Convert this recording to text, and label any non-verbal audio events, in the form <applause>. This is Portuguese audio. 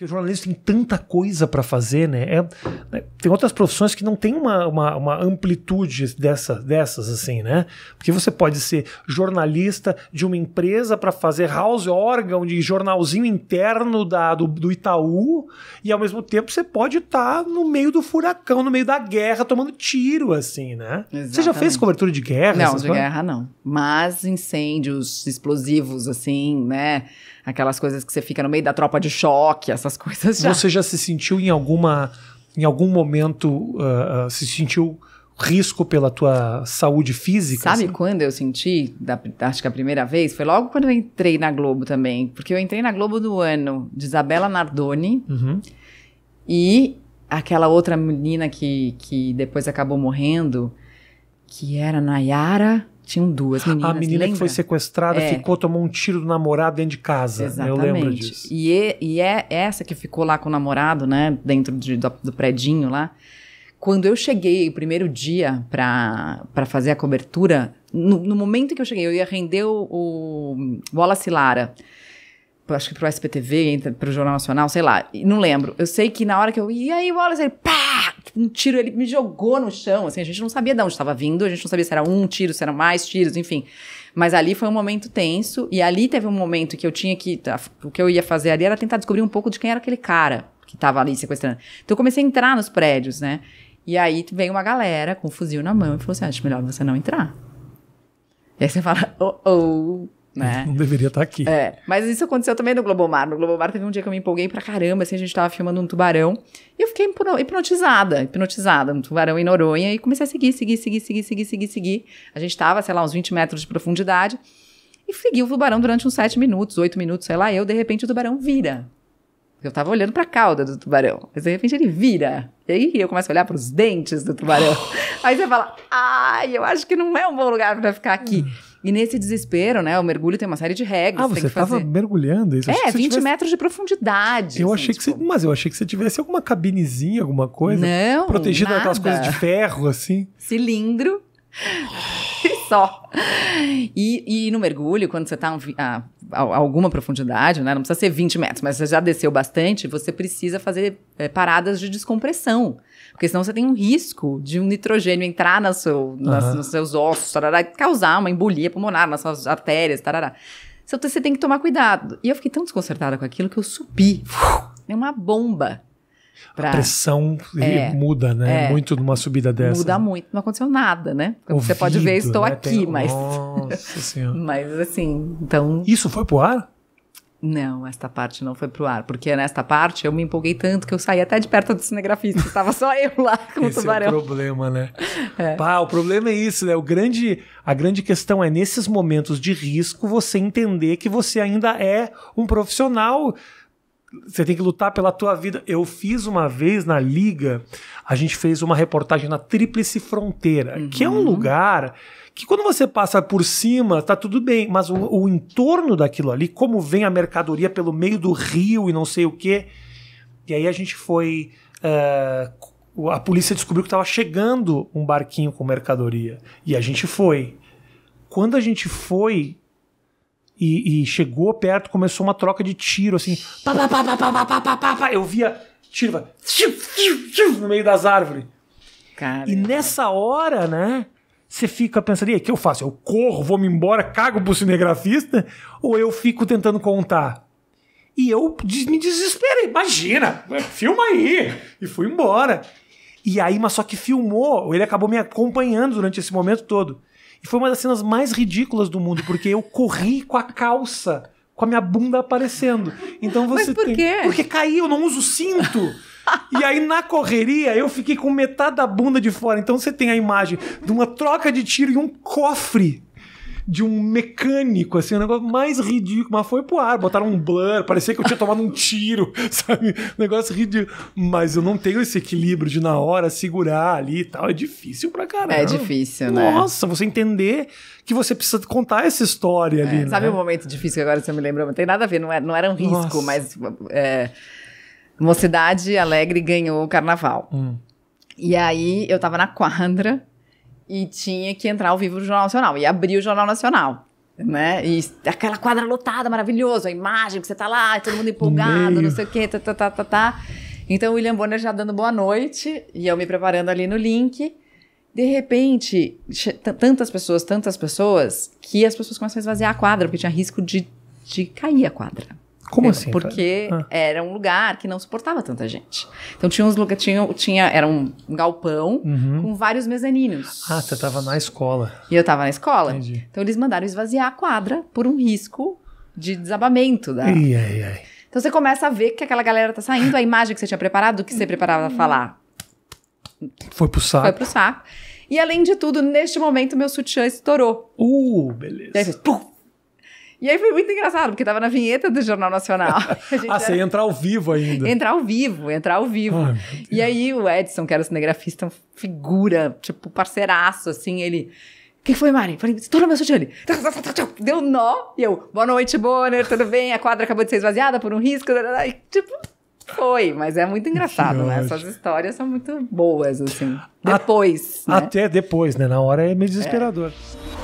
Porque o jornalista tem tanta coisa para fazer, né? É, né? Tem outras profissões que não tem uma, uma, uma, amplitude dessa, dessas, assim, né? Porque você pode ser jornalista de uma empresa para fazer house órgão de jornalzinho interno da, do, do, Itaú, e ao mesmo tempo você pode estar tá no meio do furacão, no meio da guerra, tomando tiro, assim, né? Exatamente. Você já fez cobertura de guerra? Não, de guerra não. Mas incêndios, explosivos, assim, né? Aquelas coisas que você fica no meio da tropa de choque, essas coisas já. Você já se sentiu em alguma em algum momento uh, uh, se sentiu risco pela tua saúde física? Sabe assim? quando eu senti, da, acho que a primeira vez, foi logo quando eu entrei na Globo também, porque eu entrei na Globo do ano de Isabela Nardoni uhum. e aquela outra menina que, que depois acabou morrendo, que era Nayara... Tinham duas meninas. A menina lembra? que foi sequestrada é. ficou, tomou um tiro do namorado dentro de casa. Exatamente. Eu lembro disso. E, é, e é essa que ficou lá com o namorado, né? Dentro de, do, do predinho lá. Quando eu cheguei o primeiro dia para fazer a cobertura, no, no, momento que eu cheguei, eu ia render o, o Wallace Lara acho que pro SPTV, pro Jornal Nacional, sei lá, não lembro. Eu sei que na hora que eu. E aí, Wallace, ele pá! Tipo, um tiro, ele me jogou no chão, assim, a gente não sabia de onde estava vindo, a gente não sabia se era um tiro, se eram mais tiros, enfim. Mas ali foi um momento tenso, e ali teve um momento que eu tinha que, tá, o que eu ia fazer ali era tentar descobrir um pouco de quem era aquele cara que estava ali sequestrando. Então eu comecei a entrar nos prédios, né? E aí veio uma galera com um fuzil na mão e falou assim, ah, acho melhor você não entrar. E aí você fala, oh, oh né? <laughs> Não deveria estar tá aqui. É, mas isso aconteceu também no Globo Mar. No Globo Mar teve um dia que eu me empolguei pra caramba, assim, a gente tava filmando um tubarão. E eu fiquei hipnotizada, hipnotizada no tubarão em Noronha. E comecei a seguir, seguir, seguir, seguir, seguir, seguir, seguir. A gente tava, sei lá, uns 20 metros de profundidade. E segui o tubarão durante uns 7 minutos, 8 minutos, sei lá. E Eu, de repente, o tubarão vira. Eu tava olhando pra cauda do tubarão. Mas de repente ele vira. E aí eu começo a olhar pros dentes do tubarão. <laughs> aí você fala, ai, eu acho que não é um bom lugar para ficar aqui. Hum. E nesse desespero, né? O mergulho tem uma série de regras. Ah, você estava mergulhando isso? É, 20 tivesse... metros de profundidade. Eu assim, achei que você... Tipo. Mas eu achei que você tivesse alguma cabinezinha, alguma coisa. Não. Protegida daquelas coisas de ferro, assim. Cilindro. <laughs> só. E, e no mergulho, quando você está a ah, alguma profundidade, né? Não precisa ser 20 metros, mas você já desceu bastante, você precisa fazer é, paradas de descompressão. Porque senão você tem um risco de um nitrogênio entrar na seu, nas, uhum. nos seus ossos, tarará, causar uma embolia pulmonar nas suas artérias, tarará. Então você tem que tomar cuidado. E eu fiquei tão desconcertada com aquilo que eu subi. É uma bomba. Pra... A pressão é, muda, né? É, muito numa subida dessa. Muda muito, não aconteceu nada, né? Ouvido, você pode ver, estou né? aqui, Tem... mas. Nossa <laughs> Senhora. mas assim, então. Isso foi pro ar? Não, esta parte não foi pro ar, porque nesta parte eu me empolguei tanto que eu saí até de perto do cinegrafista, estava <laughs> só eu lá com Esse é o tubarão. É o problema, né? É. Pá, o problema é isso, né? O grande, a grande questão é nesses momentos de risco você entender que você ainda é um profissional você tem que lutar pela tua vida. Eu fiz uma vez na Liga, a gente fez uma reportagem na Tríplice Fronteira, uhum. que é um uhum. lugar que quando você passa por cima, tá tudo bem, mas o, o entorno daquilo ali, como vem a mercadoria pelo meio do rio e não sei o quê. E aí a gente foi. Uh, a polícia descobriu que estava chegando um barquinho com mercadoria. E a gente foi. Quando a gente foi, e, e, chegou perto, começou uma troca de tiro, assim. Pá, pá, pá, pá, pá, pá, pá, pá, pá. Eu via tiro no meio das árvores. Caramba. E é nessa hora, né? Você fica pensando, o que eu faço? Eu corro, vou-me embora, cago pro cinegrafista? Ou eu fico tentando contar? E eu me desesperei, imagina, filma aí! E fui embora. E aí, mas só que filmou, ele acabou me acompanhando durante esse momento todo. E foi uma das cenas mais ridículas do mundo, porque eu corri com a calça, com a minha bunda aparecendo. Então você Mas por tem... quê? Porque caiu, eu não uso cinto. E aí, na correria, eu fiquei com metade da bunda de fora. Então, você tem a imagem de uma troca de tiro e um cofre de um mecânico, assim, o um negócio mais ridículo. Mas foi pro ar, botaram um blur, parecia que eu tinha tomado um tiro, <laughs> sabe? Um negócio ridículo. Mas eu não tenho esse equilíbrio de, na hora, segurar ali e tal. É difícil pra caramba. É difícil, né? Nossa, você entender que você precisa contar essa história é, ali. Sabe né? o um momento difícil que agora você me lembrou? Não tem nada a ver, não era, é, não era um risco, Nossa. mas. É, Mocidade Alegre ganhou o carnaval. Hum. E aí eu tava na quadra e tinha que entrar ao vivo no Jornal Nacional. E abrir o Jornal Nacional. Né? E aquela quadra lotada, maravilhosa, a imagem que você tá lá, todo mundo empolgado, não sei o quê, tá, tá, tá, tá, tá. Então o William Bonner já dando boa noite e eu me preparando ali no link. De repente, tantas pessoas, tantas pessoas, que as pessoas começam a esvaziar a quadra, porque tinha risco de, de cair a quadra. Como é, assim? Porque ah. era um lugar que não suportava tanta gente. Então tinha uns lugares, tinha, tinha, era um galpão uhum. com vários mezaninos. Ah, você estava na escola. E eu estava na escola. Entendi. Então eles mandaram esvaziar a quadra por um risco de desabamento da. Ai, ai, ai. Então você começa a ver que aquela galera tá saindo, a imagem que você tinha preparado, o que você preparava a falar. Foi pro saco. Foi pro saco. E além de tudo, neste momento meu sutiã estourou. Uh, beleza. Daí pum, e aí foi muito engraçado, porque tava na vinheta do Jornal Nacional. <laughs> ah, você ia entrar ao vivo ainda. Entrar ao vivo, entrar ao vivo. Ai, e aí o Edson, que era o cinegrafista, uma figura, tipo, parceiraço, assim, ele. Quem foi, Mari? Falei, estourou meu sutiã. <laughs> Deu nó. E eu, boa noite, Bonner, tudo bem? A quadra acabou de ser esvaziada por um risco. E, tipo, foi, mas é muito engraçado, né? Essas histórias são muito boas, assim. Depois. A, né? Até depois, né? Na hora é meio desesperador. É.